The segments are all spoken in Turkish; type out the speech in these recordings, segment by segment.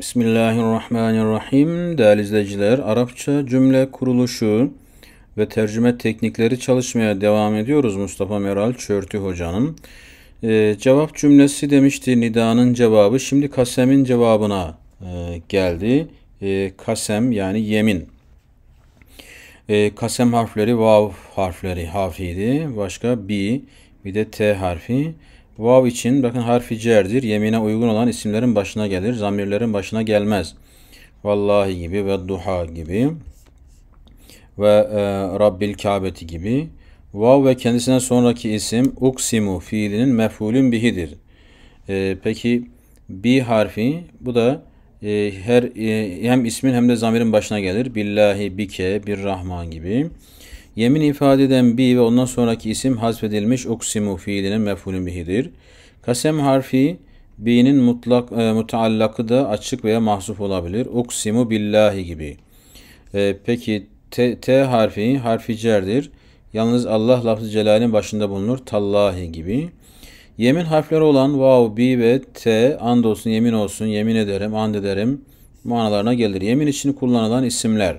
Bismillahirrahmanirrahim. Değerli izleyiciler, Arapça cümle kuruluşu ve tercüme teknikleri çalışmaya devam ediyoruz Mustafa Meral Çörtü Hoca'nın. Ee, cevap cümlesi demişti Nida'nın cevabı. Şimdi Kasem'in cevabına e, geldi. E, kasem yani yemin. E, kasem harfleri vav harfleri harfiydi. Başka bi, bir de t harfi. Vav için bakın harfi cerdir. Yemine uygun olan isimlerin başına gelir. Zamirlerin başına gelmez. Vallahi gibi ve duha gibi ve e, Rabbil Kabeti gibi. Vav ve kendisinden sonraki isim uksimu fiilinin mef'ulün bihidir. E, peki bi harfi bu da e, her e, hem ismin hem de zamirin başına gelir. Billahi bike bir rahman gibi. Yemin ifade eden bi ve ondan sonraki isim hasfedilmiş uksimu fiilinin mef'ulü bihidir. Kasem harfi bi'nin mutlak e, mutaallakı da açık veya mahsuf olabilir. Uksimu billahi gibi. E, peki t, t harfi harfi cerdir. Yalnız Allah lafzı celalin başında bulunur. Tallahi gibi. Yemin harfleri olan vav, bi ve t andolsun, yemin olsun, yemin ederim, and ederim manalarına gelir. Yemin için kullanılan isimler.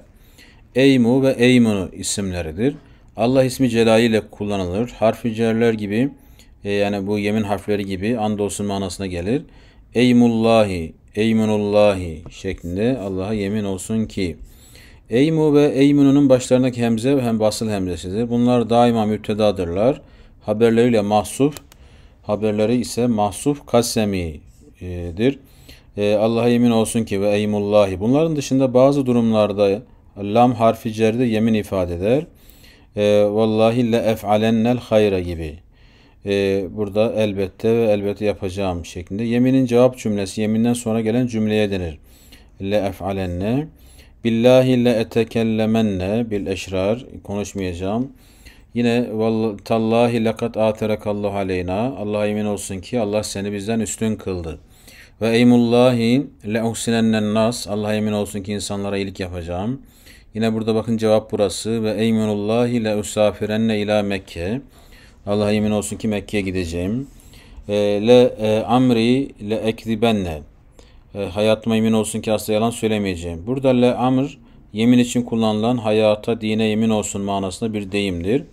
Eymu ve Eymunu isimleridir. Allah ismi Celali ile kullanılır. Harfi cerler gibi e, yani bu yemin harfleri gibi andolsun manasına gelir. Eymullahi, Eymunullahi şeklinde Allah'a yemin olsun ki. Eymu ve Eymununun başlarındaki hemze hem basıl hemzesidir. Bunlar daima müptedadırlar. Haberleriyle mahsuf, haberleri ise mahsuf kasemidir. E, Allah'a yemin olsun ki ve eymullahi. Bunların dışında bazı durumlarda Lam harfi cerde yemin ifade eder. E, Vallahi le ef'alennel hayra gibi. E, burada elbette ve elbette yapacağım şeklinde. Yeminin cevap cümlesi yeminden sonra gelen cümleye denir. Le ef'alenne. Billahi le etekellemenne bil eşrar. Konuşmayacağım. Yine tallahi lekat aterekallahu aleyna. Allah'a yemin olsun ki Allah seni bizden üstün kıldı.'' Ve eymullahi le'uhsinennen nas. Allah'a emin olsun ki insanlara iyilik yapacağım. Yine burada bakın cevap burası. Ve eymunullahi le'usafirenne ila Mekke. Allah'a emin olsun ki Mekke'ye gideceğim. E, le e, amri le ekzibenne. E, ee, hayatıma emin olsun ki asla yalan söylemeyeceğim. Burada le amr yemin için kullanılan hayata, dine yemin olsun manasında bir deyimdir.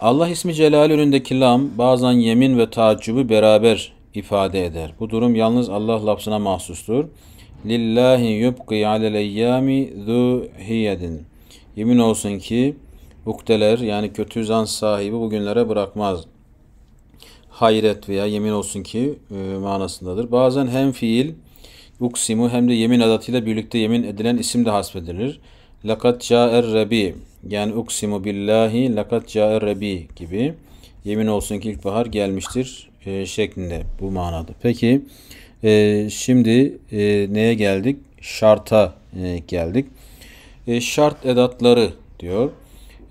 Allah ismi Celal önündeki lam bazen yemin ve tacibi beraber ifade eder. Bu durum yalnız Allah lafzına mahsustur. Lillahi yubqi alel eyyami zuhiyedin. Yemin olsun ki ukdeler yani kötü zan sahibi bugünlere bırakmaz. Hayret veya yemin olsun ki e, manasındadır. Bazen hem fiil uksimu hem de yemin adatıyla birlikte yemin edilen isim de hasbedilir. Lakat ca'er rabi yani uksimu billahi lakat ca'er rabi gibi yemin olsun ki ilkbahar gelmiştir e, şeklinde bu manada. Peki e, şimdi e, neye geldik? Şarta e, geldik. E, şart edatları diyor.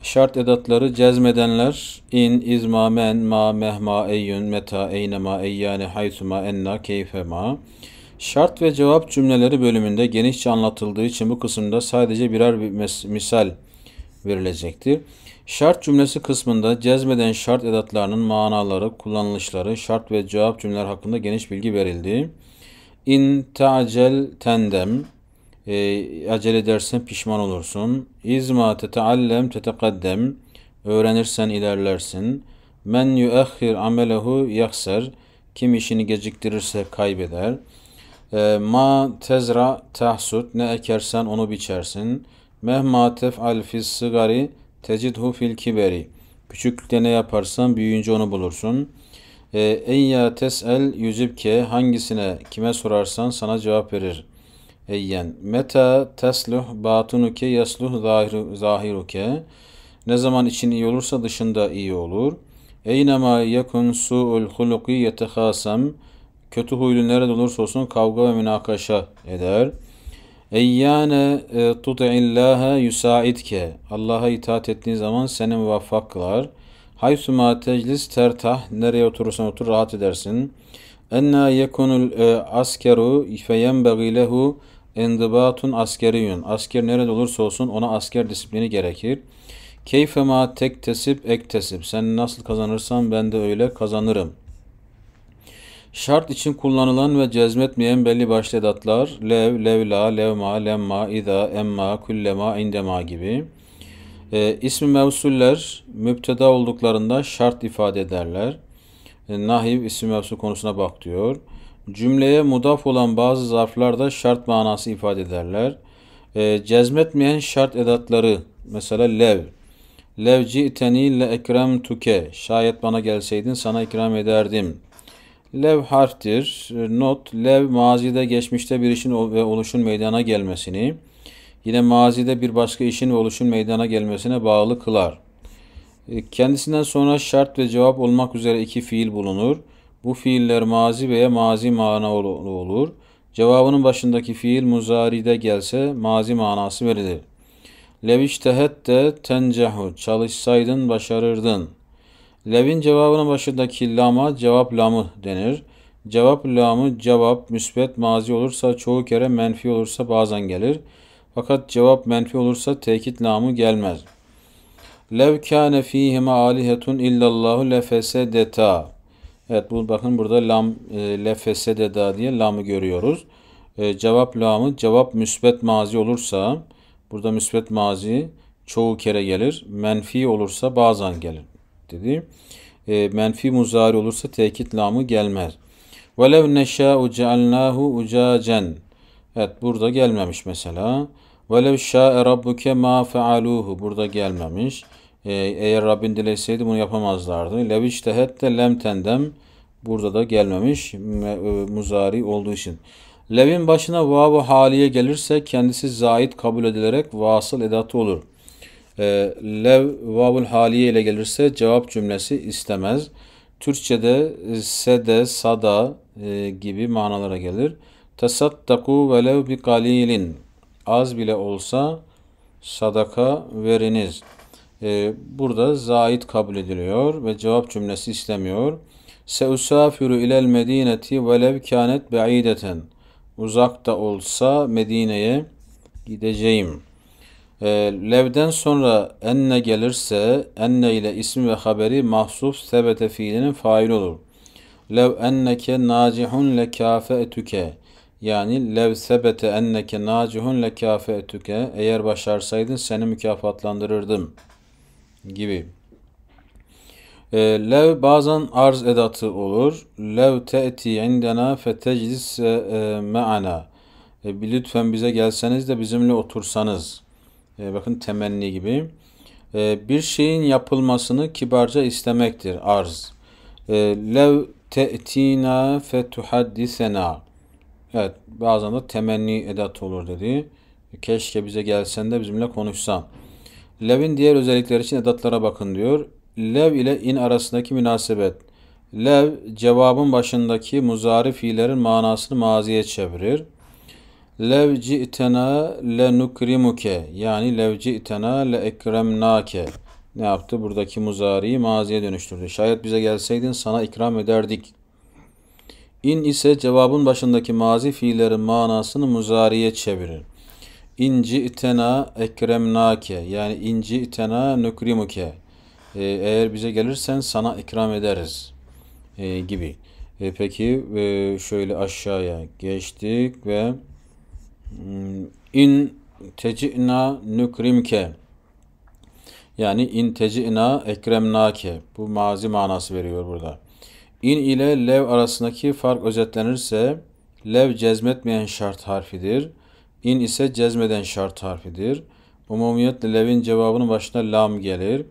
Şart edatları cezmedenler in, izma, men, ma, mehma, eyyün, meta, eynema, eyyane, haysuma, enna, keyfema. Şart ve cevap cümleleri bölümünde genişçe anlatıldığı için bu kısımda sadece birer bir misal verilecektir. Şart cümlesi kısmında cezmeden şart edatlarının manaları, kullanılışları, şart ve cevap cümleler hakkında geniş bilgi verildi. İn ta'cel tendem e, acele edersen pişman olursun. İzma teteallem tetekaddem öğrenirsen ilerlersin. Men yuakhir amelehu yakser kim işini geciktirirse kaybeder. E, ma tezra tahsut ne ekersen onu biçersin. Mehma tef'al fis sigari Tecidhu fil kiberi. Küçüklükte ne yaparsan büyüyünce onu bulursun. E, eyya tesel yüzibke hangisine kime sorarsan sana cevap verir. Eyyen meta tesluh batunuke yasluh zahiruke ne zaman için iyi olursa dışında iyi olur. Eynema yakun su'ul huluki yetehasam kötü huylu nerede olursa olsun kavga ve münakaşa eder.'' Eyyâne e, tuti'illâhe yusaidke. Allah'a itaat ettiğin zaman seni muvaffak kılar. Haysuma teclis tertah. Nereye oturursan otur rahat edersin. Enna yekunul e, askeru feyenbegî lehu endibatun askeriyun. Asker nerede olursa olsun ona asker disiplini gerekir. Keyfema tek tesip ek tesip. Sen nasıl kazanırsan ben de öyle kazanırım.'' Şart için kullanılan ve cezmetmeyen belli başlı edatlar lev, levla, levma, lemma, ida, emma, kullema, indema gibi e, ismi mevsuller müpteda olduklarında şart ifade ederler. E, nahiv isim mevsul konusuna bak diyor. Cümleye mudaf olan bazı zarflar da şart manası ifade ederler. E, cezmetmeyen şart edatları mesela lev. levci ci'teni le ekrem tuke. Şayet bana gelseydin sana ikram ederdim.'' Lev harftir. Not, lev mazide geçmişte bir işin ve oluşun meydana gelmesini, yine mazide bir başka işin ve oluşun meydana gelmesine bağlı kılar. E, kendisinden sonra şart ve cevap olmak üzere iki fiil bulunur. Bu fiiller mazi veya mazi manalı olur. Cevabının başındaki fiil muzaride gelse mazi manası verilir. Lev iştehette tencehu çalışsaydın başarırdın.'' Lev'in cevabının başındaki lama cevap lamı denir. Cevap lamı cevap müsbet mazi olursa çoğu kere menfi olursa bazen gelir. Fakat cevap menfi olursa tekit lamı gelmez. Lev kâne fîhime âlihetun illallahu lefesedeta. Evet bu bakın burada lam e, lefesedeta diye lamı görüyoruz. E, cevap lamı cevap müsbet mazi olursa burada müsbet mazi çoğu kere gelir. Menfi olursa bazen gelir dedi. E, menfi muzari olursa tekit lamı gelmez. وَلَوْ نَشَاءُ جَعَلْنَاهُ اُجَاجًا Evet burada gelmemiş mesela. وَلَوْ شَاءَ رَبُّكَ مَا فَعَلُوهُ Burada gelmemiş. Ee, eğer Rabbin dileseydi bunu yapamazlardı. لَوْ اِجْتَهَدْتَ لَمْ تَنْدَمْ Burada da gelmemiş e, muzari olduğu için. Lev'in başına vav haliye gelirse kendisi zahid kabul edilerek vasıl edatı olur. E, lev vavul haliye ile gelirse cevap cümlesi istemez. Türkçe'de e, sede, sada e, gibi manalara gelir. Tasaddaku velev bi kalilin. Az bile olsa sadaka veriniz. E, burada zait kabul ediliyor ve cevap cümlesi istemiyor. Seusafiru ilel medineti velev kânet be'ideten. Uzak da olsa Medine'ye gideceğim.'' Ee, levden sonra enne gelirse enne ile isim ve haberi mahsuf sebete fiilinin faili olur. Lev enneke nacihun le kafetuke. Yani lev sebete enneke nacihun le kafetuke. Eğer başarsaydın seni mükafatlandırırdım gibi. E, lev bazen arz edatı olur. Lev te'ti indena feteclis e, e, me'ana. E, lütfen bize gelseniz de bizimle otursanız. E, bakın temenni gibi. E, bir şeyin yapılmasını kibarca istemektir arz. E, lev te'tina fetuhaddisena. Evet bazen de temenni edat olur dedi. Keşke bize gelsen de bizimle konuşsan. Lev'in diğer özellikleri için edatlara bakın diyor. Lev ile in arasındaki münasebet. Lev cevabın başındaki muzari fiillerin manasını maziye çevirir. Levci itena le nukrimuke yani levci itena le ekremnake ne yaptı? Buradaki muzariyi maziye dönüştürdü. Şayet bize gelseydin sana ikram ederdik. İn ise cevabın başındaki mazi fiillerin manasını muzariye çevirir. İnci itena ekremnake yani inci itena nükrimuke ee, eğer bize gelirsen sana ikram ederiz ee, gibi. Ee, peki e, şöyle aşağıya geçtik ve in tecina nükrimke yani in tecina ekremnake bu mazi manası veriyor burada. İn ile lev arasındaki fark özetlenirse lev cezmetmeyen şart harfidir. İn ise cezmeden şart harfidir. Umumiyetle levin cevabının başına lam gelir.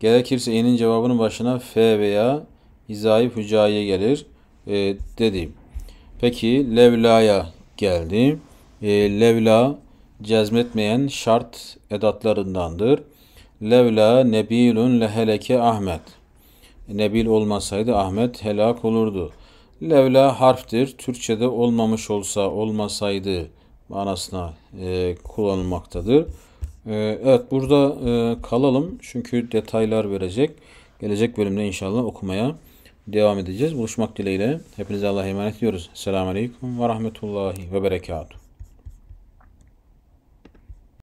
Gerekirse inin cevabının başına f veya izayif hücaye gelir e, dedi. Peki levlaya geldi. E, levla cezmetmeyen şart edatlarındandır. Levla nebilun leheleke Ahmet. Nebil olmasaydı Ahmet helak olurdu. Levla harftir. Türkçede olmamış olsa olmasaydı manasına e, kullanılmaktadır. E, evet burada e, kalalım. Çünkü detaylar verecek. Gelecek bölümde inşallah okumaya devam edeceğiz. Buluşmak dileğiyle. Hepinize Allah'a emanet ediyoruz. Selamun Aleyküm ve Rahmetullahi ve Berekatuhu.